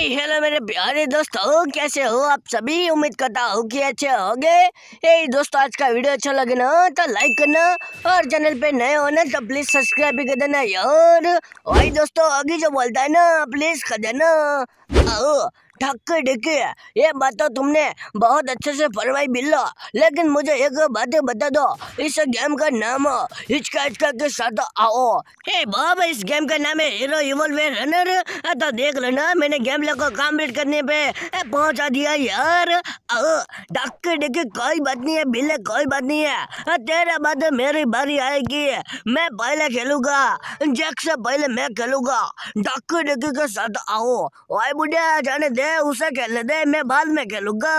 hello मेरे प्यारे दोस्तों कैसे हो आप सभी उम्मीद करता हो कि अच्छे होंगे गए दोस्तों आज का वीडियो अच्छा लगे ना तो लाइक करना और चैनल पे नए हो ना तो प्लीज सब्सक्राइब भी कर देना यार वही दोस्तों आगे जो बोलता है ना प्लीज कर देना ठक ढकी ये बात तो तुमने बहुत अच्छे से फरमाई बिल्लो लेकिन मुझे एक बात बता दो इस गेम का नाम हिचका हिचका के साथ आओ हे बाबा इस गेम का नाम है हीरो इवल वे रनर तो देख लो ना मैंने गेम लोग कम्प्लीट करने पे पहुंचा दिया यार ढक ढकी कोई बात नहीं है बिल्ले कोई बात नहीं है तेरा बाद मेरी बारी आएगी मैं पहले खेलूंगा जैक से पहले मैं खेलूंगा ढक ढकी के साथ आओ वाई बुढ़िया जाने दे है उसे खेलने दे मैं बाद में खेलूंगा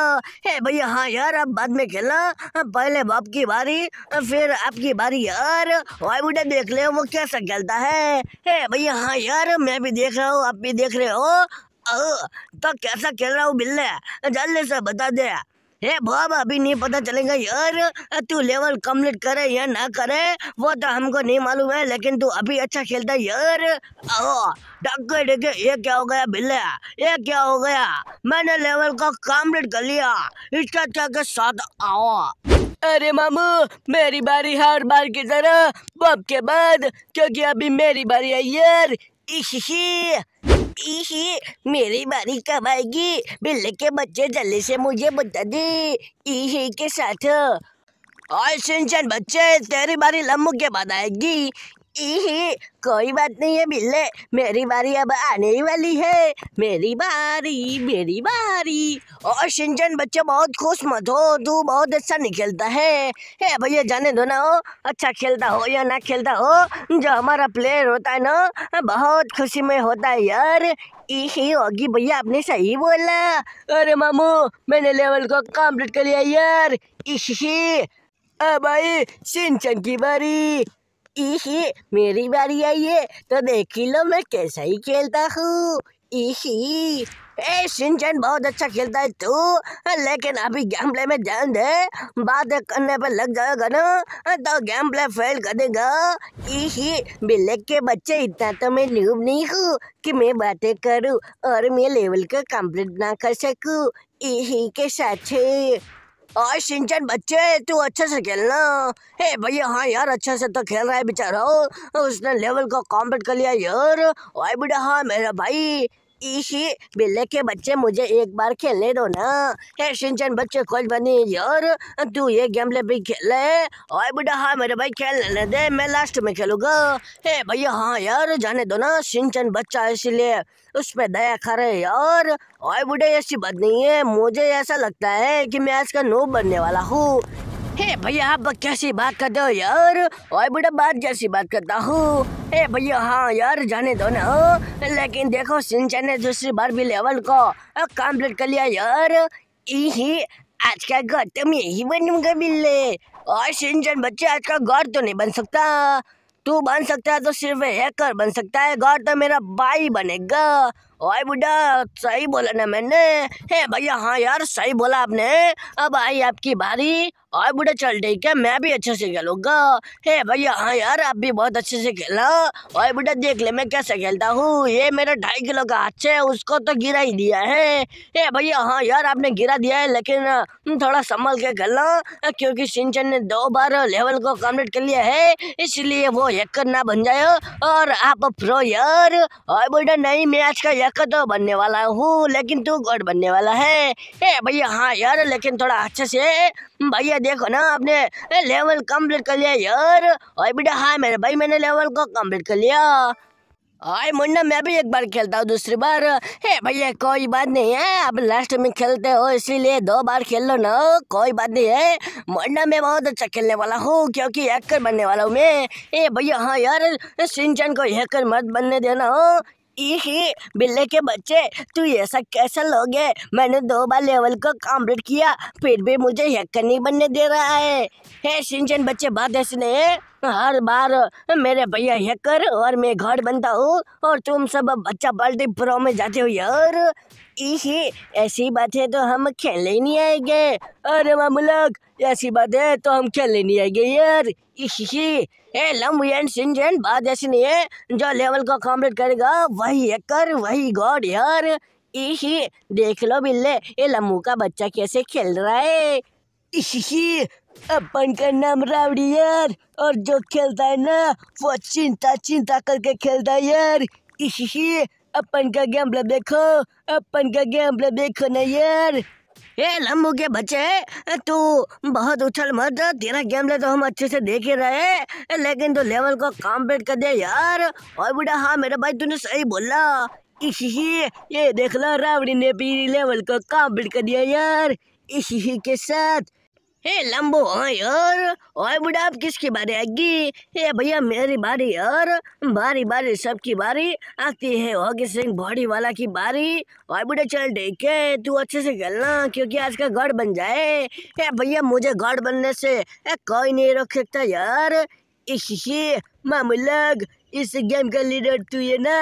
हे भैया हाँ यार अब बाद में खेलना पहले बाप की बारी फिर आपकी बारी यार भाई बुढ़े देख ले वो कैसे खेलता है हे भैया हाँ यार मैं भी देख रहा हूँ आप भी देख रहे हो तो कैसा खेल रहा हूँ बिल्ले जल्दी से बता दे हे बॉब अभी नहीं पता चलेगा यार तू लेवल कम्प्लीट करे या ना करे वो तो हमको नहीं मालूम है लेकिन तू अभी अच्छा खेलता यार डे डे ये क्या हो गया बिल्ला ये क्या हो गया मैंने लेवल को कम्प्लीट कर लिया इसका क्या के साथ आओ अरे मामू मेरी बारी हर बार की तरह बब के बाद क्योंकि अभी मेरी बारी है यार इसी ही मेरी बारी कब आएगी बिल्ली के बच्चे जल्दी से मुझे बता दे ई के साथ और सिंचन बच्चे तेरी बारी लम्बू के बाद आएगी कोई बात नहीं है बिल्ले मेरी बारी अब आने ही वाली है मेरी बारी मेरी बारी और सिंचन बच्चे बहुत खुश मत हो तू बहुत अच्छा नहीं खेलता है हे भैया जाने दो ना हो अच्छा खेलता हो या ना खेलता हो जो हमारा प्लेयर होता है ना बहुत खुशी में होता है यार होगी भैया आपने सही बोला अरे मामू मैंने लेवल को कम्प्लीट कर लिया यार इही भाई सिंचन की बारी ईशी मेरी बारी आई है तो देख ही लो मैं कैसा ही खेलता हूँ ईशी ए सिंचन बहुत अच्छा खेलता है तू लेकिन अभी गेम प्ले में ध्यान दे बात करने पर लग जाएगा ना तो गेम प्ले फेल कर देगा इसी बिल्ले के बच्चे इतना तो मैं न्यूब नहीं हूँ कि मैं बातें करूँ और मैं लेवल का कंप्लीट ना कर सकूँ इसी के साथ आज सिंचन बच्चे तू अच्छे से खेलना हे भैया हाँ यार अच्छे से तो खेल रहा है बेचारा उसने लेवल को कॉम्पीट कर लिया यार वाई बेटा हाँ मेरा भाई ईशी बिल्ले के बच्चे मुझे एक बार खेलने दो ना हे सिंचन बच्चे खोज बनी यार तू ये गेम ले भी ले और बुढ़ा हाँ मेरे भाई खेलने दे मैं लास्ट में खेलूंगा हे भैया हाँ यार जाने दो ना सिंचन बच्चा इसीलिए उस पर दया खरे यार और बुढ़े ऐसी बात नहीं है मुझे ऐसा लगता है कि मैं आज का नोब बनने वाला हूँ हे भैया आप कैसी बात कर दो यार और बेटा बात जैसी बात करता हूँ हे भैया हाँ यार जाने दो ना लेकिन देखो सिंचन ने दूसरी बार भी लेवल को कंप्लीट कर लिया यार यही आज का घर तुम तो यही बनूंगा बिल्ले और सिंचन बच्चे आज का घर तो नहीं बन सकता तू बन सकता है तो सिर्फ हैकर बन सकता है गौर तो मेरा भाई बनेगा ओए बुढ़ा सही बोला ना मैंने हे भैया हाँ यार सही बोला आपने अब आई आपकी बारी और बुढ़ा चल ठीक है मैं भी अच्छे से खेलूंगा हे भैया हाँ यार आप भी बहुत अच्छे से खेला और बुढ़ा देख ले मैं कैसे खेलता हूँ ये मेरा ढाई किलो का हाथ है उसको तो गिरा ही दिया है हे भैया हाँ यार आपने गिरा दिया है लेकिन हम्म, थोड़ा संभल के खेलना क्योंकि सिंचन ने दो बार लेवल को कम्प्लीट कर लिया है इसलिए वो हैकर ना बन जाए और आप प्रो यार और बुढ़ा नहीं मैं आज का यक तो बनने वाला हूँ लेकिन तू गॉड बनने वाला है भैया हाँ यार लेकिन थोड़ा अच्छे से भैया देखो ना आपने लेवल कंप्लीट कर लिया यार और बेटा हाँ मेरे भाई मैंने लेवल को कंप्लीट कर लिया हाय मुन्ना मैं भी एक बार खेलता हूँ दूसरी बार हे भैया कोई बात नहीं है आप लास्ट में खेलते हो इसीलिए दो बार खेल लो ना कोई बात नहीं है मुन्ना मैं बहुत अच्छा खेलने वाला हूँ क्योंकि हैकर बनने वाला हूँ मैं ए भैया हाँ यार सिंचन को हैकर मत बनने देना हो ही बिल्ले के बच्चे तू ये सब कैसे लोगे मैंने दो बार लेवल को कम्प्लीट किया फिर भी मुझे यक्कर नहीं बनने दे रहा है हे सिंचन बच्चे बाद ने हर बार मेरे भैया हैकर और मैं घर बनता हूँ और तुम सब बच्चा बाल्टी प्रो में जाते हो यार इसी ऐसी बात है तो हम खेलने नहीं आएंगे अरे मामूलक ऐसी बात है तो हम खेलने नहीं आएंगे यार इसी ये एंड सिंज एंड नहीं है जो लेवल को कॉम्प्लीट करेगा वही हैकर वही गॉड यार इही देख लो बिल्ले ये लम्बू का बच्चा कैसे खेल रहा है इही अपन का नाम रावड़ी यार और जो खेलता है ना वो चिंता चिंता करके खेलता है यार इही अपन का गेम प्ले देखो अपन का गेम प्ले देखो ना यार ए लम्बू के बच्चे तू बहुत उछल मत तेरा ले तो हम अच्छे से देख ही रहे लेकिन तो लेवल को कम्प्लीट कर दे यार और बुढ़ा हाँ मेरे भाई तूने सही बोला इसी ये देख लो रावड़ी ने भी लेवल को कम्प्लीट कर दिया यार इसी के साथ हे लंबो हाँ यार ओए बुढ़ा आप किसकी बारी आएगी हे भैया मेरी बारी यार बारी बारी सबकी बारी आती है ओके सिंह बॉडी वाला की बारी ओए बुढ़ा चल ठीक है तू अच्छे से खेलना क्योंकि आज का गॉड बन जाए हे भैया मुझे गॉड बनने से ए, कोई नहीं रोक सकता यार मामूलग इस गेम का लीडर तू है ना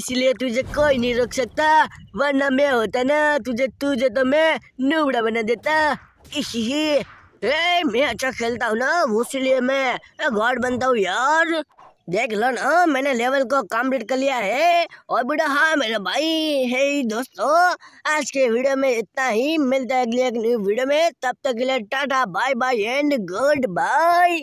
इसलिए तुझे कोई नहीं रोक सकता वरना मैं होता ना तुझे तुझे तो मैं नूबड़ा बना देता ही ए, मैं अच्छा खेलता हूँ ना उसलिए मैं गॉड बनता हूँ यार देख लो ना मैंने लेवल को कम्प्लीट कर लिया है और बेटा हाँ मेरे भाई है दोस्तों आज के वीडियो में इतना ही मिलता है अगले एक न्यू वीडियो में तब तक के लिए tata bye bye and good bye